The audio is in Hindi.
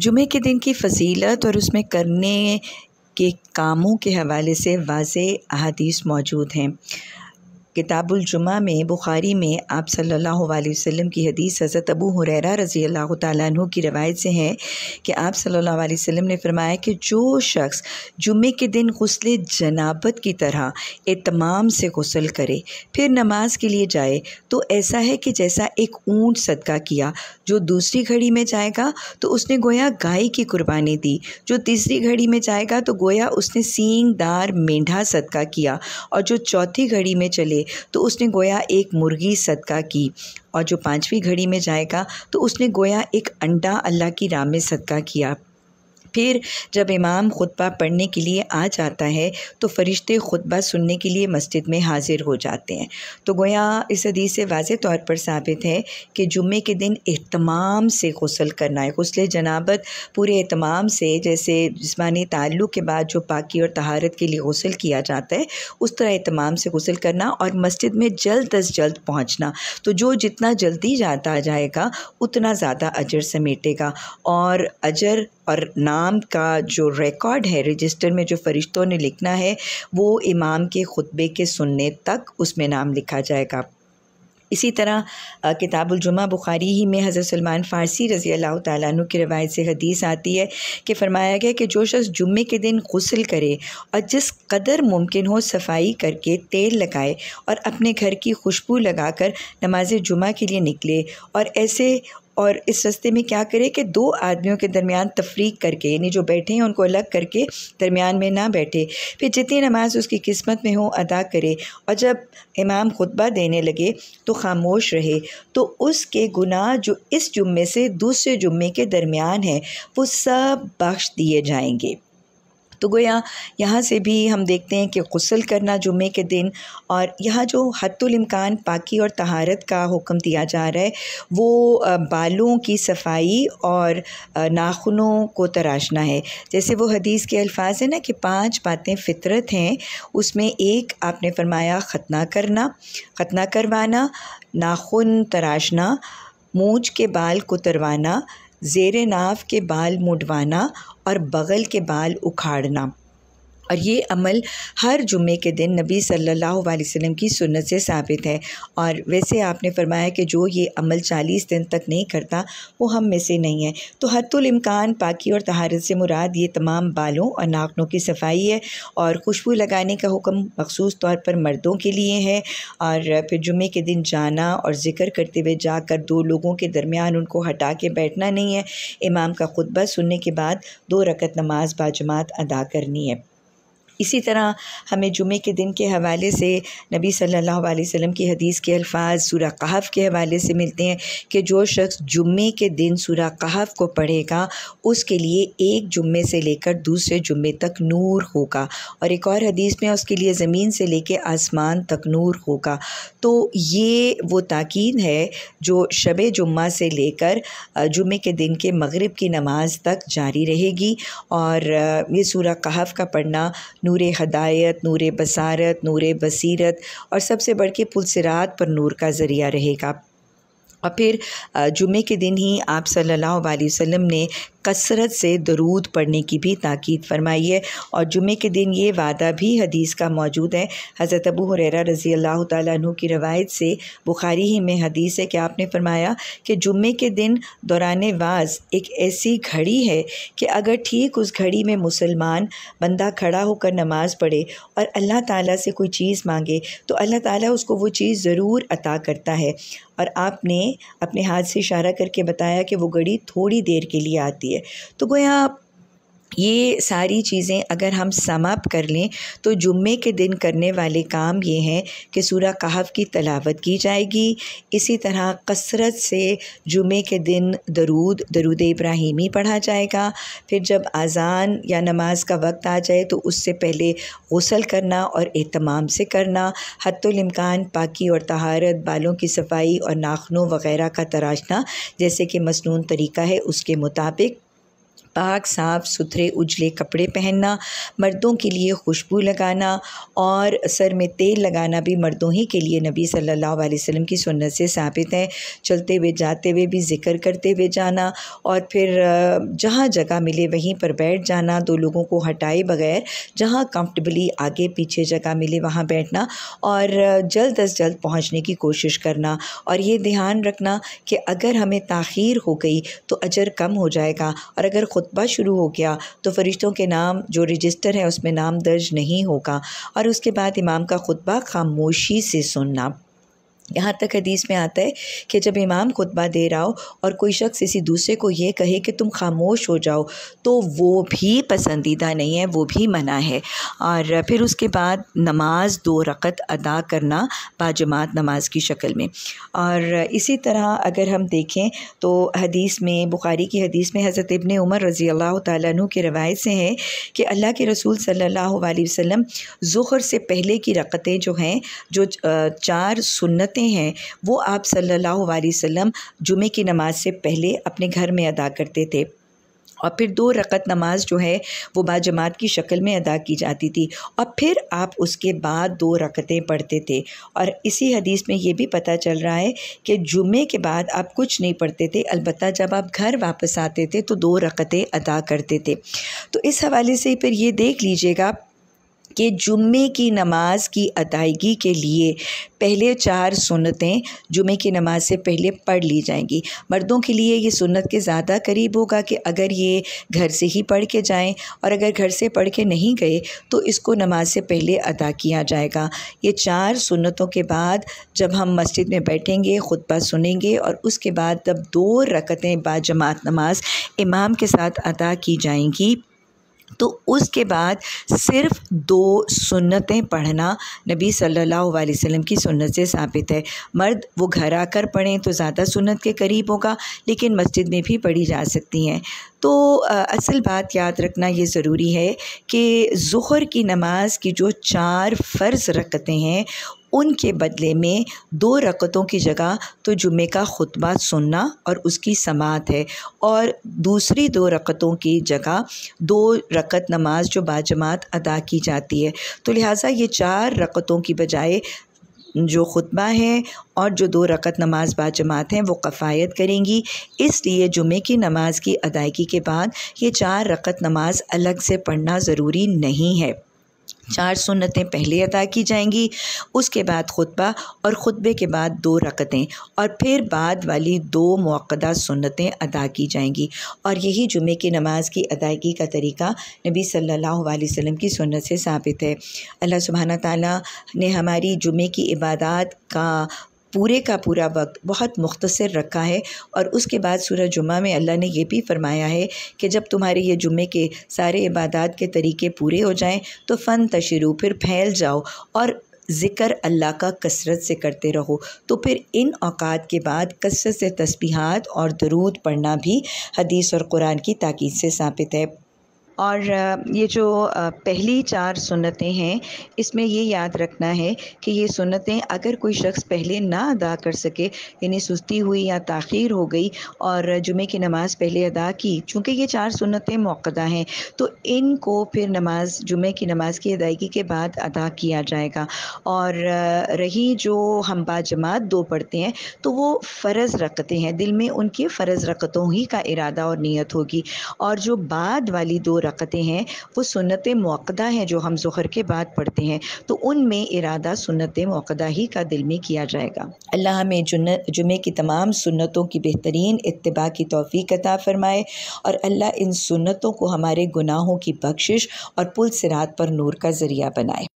जुमे के दिन की फजीलत और उसमें करने के कामों के हवाले से वाज अहादीस मौजूद हैं किताबुलजुमा में बुखारी में आप सल्लल्लाहु अलैहि वसल्लम की हदीस हज़रत अबू हुरैरा रज़ी अल्लाह तु की रवायत से है कि आप सल्लल्लाहु अलैहि वसल्लम ने फरमाया कि जो शख्स जुमे के दिन गसल जनाबत की तरह एतमाम से गसल करे फिर नमाज के लिए जाए तो ऐसा है कि जैसा एक ऊँट सदका किया जो दूसरी घड़ी में जाएगा तो उसने गोया गाय की कुर्बानी दी जो तीसरी घड़ी में जाएगा तो गोया उसने सींगदार मेंढा सदका किया और जो चौथी घड़ी में चले तो उसने गोया एक मुर्गी सदका की और जो पाँचवीं घड़ी में जाएगा तो उसने गोया एक अंडा अल्लाह की राह में सदका किया फिर जब इमाम खुतबा पढ़ने के लिए आ जाता है तो फरिश्ते खुतबा सुनने के लिए मस्जिद में हाजिर हो जाते हैं तो गोया इस हदीस से वाज तौर पर साबित है कि जुम्मे के दिन अहतमाम से गसल करना है गसल जनाबत पूरे अहतमाम से जैसे जिसमानी ताल्लुक़ के बाद जो पाकि और तहारत के लिए गसल किया जाता है उस तरह अहतमाम से गसल करना और मस्जिद में जल्द अज जल्द पहुँचना तो जो जितना जल्दी जाता जाएगा उतना ज़्यादा अजर समेटेगा और अजर और नाम इमाम का जो रिकॉर्ड है रजिस्टर में जो फरिश्तों ने लिखना है वो इमाम के ख़ुतबे के सुनने तक उसमें नाम लिखा जाएगा इसी तरह किताबुलजुमा बुखारी ही में हज़रत सलमान फ़ारसी रज़ी अल्लाह तु की रवायत से हदीस आती है कि फ़रमाया गया कि जो शख्स जुम्मे के दिन गसल करे और जिस कदर मुमकिन हो सफाई करके तेल लगाए और अपने घर की खुशबू लगाकर नमाज जुमा के लिए निकले और ऐसे और इस रस्ते में क्या करे कि दो आदमियों के दरमियान तफरीक करके यानी जो बैठे हैं उनको अलग करके दरमियान में ना बैठे फिर जितनी नमाज उसकी किस्मत में हो अदा करे और जब इमाम खुतबा देने लगे तो खामोश रहे तो उसके गुनाह जो इस जुम्मे से दूसरे जुम्मे के दरमियान है वो सब बख्श दिए जाएंगे तो गोया यहाँ से भी हम देखते हैं कि गसल करना जुम्मे के दिन और यहाँ जो हतुलमकान पाकि और तहारत का हुक्म दिया जा रहा है वो बालों की सफाई और नाखनों को तराशना है जैसे वो हदीस के अल्फाज हैं ना कि पांच बातें फितरत हैं उसमें एक आपने फरमाया ख़तना करना ख़तना करवाना नाखून तराशना मूँछ के बाल कुतरवाना ज़ेर नाव के बाल मुँण्डवाना और बग़ल के बाल उखाड़ना और ये अमल हर जुमे के दिन नबी सल्लल्लाहु अलैहि वसल्लम की सुन्नत से साबित है और वैसे आपने फरमाया कि जो ये अमल चालीस दिन तक नहीं करता वो हम में से नहीं है तो हतुलमकान पाकि और तहारत से मुराद ये तमाम बालों और नाखनों की सफाई है और खुशबू लगाने का हुक्म मखसूस तौर पर मर्दों के लिए है और फिर जुमे के दिन जाना और ज़िक्र करते हुए जाकर दो लोगों के दरमियान उनको हटा के बैठना नहीं है इमाम का खुतबा सुनने के बाद दो रकत नमाज बाजमात अदा करनी है इसी तरह हमें जुमे के दिन के हवाले से नबी सल्लल्लाहु अलैहि वसल्लम की हदीस के अल्फाज सूरा कहफ़ के हवाले से मिलते हैं कि जो शख्स जुमे के दिन सूरा कहफ़ को पढ़ेगा उसके लिए एक जुम्मे से लेकर दूसरे जुम्मे तक नूर होगा और एक और हदीस में उसके लिए ज़मीन से लेकर आसमान तक नूर होगा तो ये वो ताकीद है जो शब जुम्मा से लेकर जुमे के दिन के मगरब की नमाज तक जारी रहेगी और ये सूरा कहफ़ का पढ़ना नूर हदायत नूर बसारत नूर बसीरत और सबसे बढ़ के पुलसरात पर नूर का ज़रिया रहेगा और फिर जुमे के दिन ही आप सल्लल्लाहु अलैहि वसल्लम ने कसरत से दरूद पढ़ने की भी ताक़द फरमाई है और जुमे के दिन ये वादा भी हदीस का मौजूद है हज़रत अबू हुररा रज़ी अल्लाह तु की रवायत से बुखारी ही में हदीस है कि आपने फरमाया कि जुमे के दिन दौरान वाज एक ऐसी घड़ी है कि अगर ठीक उस घड़ी में मुसलमान बंदा खड़ा होकर नमाज़ पढ़े और अल्लाह ताली से कोई चीज़ मांगे तो अल्लाह ताली उसको वो चीज़ ज़रूर अता करता है और आपने अपने हाथ से इशारा करके बताया कि वो घड़ी थोड़ी देर के लिए आती है है तो गोया ये सारी चीज़ें अगर हम समाप्त कर लें तो जुम्मे के दिन करने वाले काम ये हैं कि सूर्य कहाव की तलावत की जाएगी इसी तरह कसरत से जुम्मे के दिन दरूद दरूद इब्राहिमी पढ़ा जाएगा फिर जब अज़ान या नमाज का वक्त आ जाए तो उससे पहले गसल करना और अहतमाम से करना हतोलमकान पाकि और तहारत बालों की सफाई और नाखनों वगैरह का तराशना जैसे कि मसनून तरीका है उसके मुताबिक पाक साफ़ सुथरे उजले कपड़े पहनना मर्दों के लिए खुशबू लगाना और सर में तेल लगाना भी मर्दों ही के लिए नबी सल्लल्लाहु अलैहि वसल्लम की सुन्नत से साबित है चलते हुए जाते हुए भी ज़िक्र करते हुए जाना और फिर जहाँ जगह मिले वहीं पर बैठ जाना दो लोगों को हटाए बगैर जहाँ कम्फर्टेबली आगे पीछे जगह मिले वहाँ बैठना और जल्द अज जल्द पहुँचने की कोशिश करना और ये ध्यान रखना कि अगर हमें ताखीर हो गई तो अजर कम हो जाएगा और अगर खुद खुतबा शुरू हो गया तो फ़रिश्तों के नाम जो रजिस्टर है उसमें नाम दर्ज नहीं होगा और उसके बाद इमाम का खुतबा खामोशी से सुनना यहाँ तक हदीस में आता है कि जब इमाम खुतबा दे रहा हो और कोई शख्स किसी दूसरे को ये कहे कि तुम खामोश हो जाओ तो वो भी पसंदीदा नहीं है वो भी मना है और फिर उसके बाद नमाज दो रकत अदा करना बाजमात नमाज की शक्ल में और इसी तरह अगर हम देखें तो हदीस में बुखारी की हदीस में हज़रत इबन उमर रज़ी अल्लाह तु की रवायत से है कि अल्लाह के रसूल सल्ला वसम वसल्लम ज़ुहर से पहले की रकतें जो हैं जो चार सुन्नत सुन्नतें हैं वो आप सल्लल्लाहु अलैहि वसल्लम जुमे की नमाज से पहले अपने घर में अदा करते थे और फिर दो रकत नमाज जो है वो बाजमात की शक्ल में अदा की जाती थी और फिर आप उसके बाद दो रकतें पढ़ते थे और इसी हदीस में ये भी पता चल रहा है कि जुमे के बाद आप कुछ नहीं पढ़ते थे अलबत्त जब आप घर वापस आते थे तो दो रकतें अदा करते थे तो इस हवाले से फिर ये देख लीजिएगा कि जुम्मे की नमाज़ की अदायगी के लिए पहले चार सुनतें जुमे की नमाज़ से पहले पढ़ ली जाएंगी मर्दों के लिए ये सुन्नत के ज़्यादा करीब होगा कि अगर ये घर से ही पढ़ के जाएं और अगर घर से पढ़ के नहीं गए तो इसको नमाज से पहले अदा किया जाएगा ये चार सुन्नतों के बाद जब हम मस्जिद में बैठेंगे खुतबा सुनेंगे और उसके बाद तब दो रकतें बाजमात नमाज इमाम के साथ अदा की जाएंगी तो उसके बाद सिर्फ दो सुन्नतें पढ़ना नबी सल्लल्लाहु अलैहि वसल्लम की सुन्नत से साबित है मर्द वो घर आकर पढ़ें तो ज़्यादा सुन्नत के करीब होगा लेकिन मस्जिद में भी पढ़ी जा सकती हैं तो असल बात याद रखना ये ज़रूरी है कि जहर की नमाज की जो चार फ़र्ज़ रखते हैं उनके बदले में दो रकतों की जगह तो जुमे का ख़ुतबा सुनना और उसकी समात है और दूसरी दो रकतों की जगह दो रकत नमाज जो बाजमात अदा की जाती है तो लिहाजा ये चार रकतों की बजाय जो खुतबा है और जो दो रकत नमाज बाजमात हैं वो कफ़ायत करेंगी इसलिए जुमे की नमाज की अदायगी के बाद ये चार रकत नमाज अलग से पढ़ना ज़रूरी नहीं है चार सुन्नतें पहले अदा की जाएंगी उसके बाद खुतबा और ख़ुतबे के बाद दो रकतें और फिर बाद वाली दो मौक़दा सुन्नतें अदा की जाएंगी और यही जुमे की नमाज की अदायगी का तरीका नबी सल्लल्लाहु अलैहि वसल्लम की सुन्नत से साबित है अल्लाह सुबहाना ताला ने हमारी जुमे की इबादत का पूरे का पूरा वक्त बहुत मुख्तसर रखा है और उसके बाद सूरह जुम्मा में अल्लाह ने यह भी फरमाया है कि जब तुम्हारे ये जुम्मे के सारे इबादत के तरीके पूरे हो जाएं तो फ़न तशरू फिर फैल जाओ और ज़िक्र अल्लाह का कसरत से करते रहो तो फिर इन अवात के बाद कसरत से तस्बीहात और दरूद पढ़ना भी हदीस और कुरान की ताकीद से साबित है और ये जो पहली चार सुन्नतें हैं इसमें ये याद रखना है कि ये सुनतें अगर कोई शख्स पहले ना अदा कर सके यानी सुस्ती हुई या ताखीर हो गई और जुमे की नमाज़ पहले अदा की चूँकि ये चार सुन्नतें मौक़दा हैं तो इनको फिर नमाज जुमे की नमाज की अदायगी के बाद अदा किया जाएगा और रही जो हम बाजमात दो पढ़ते हैं तो वो फ़र्ज़ रखते हैं दिल में उनके फ़र्ज़ रखतों ही का इरादा और नीयत होगी और जो बाद वाली दो रकतें हैं वो सुनत मौक़दा हैं जो हम जहर के बाद पढ़ते हैं तो उनमें इरादा सुनत मौक़दा ही का दिल में किया जाएगा अल्लाह हमें जुमे की तमाम सुन्नतों की बेहतरीन इतबा की तोफ़ी कता फ़रमाए और अल्लाह इन सुन्नतों को हमारे गुनाहों की बख्शिश और पुल सिरात पर नूर का ज़रिया बनाए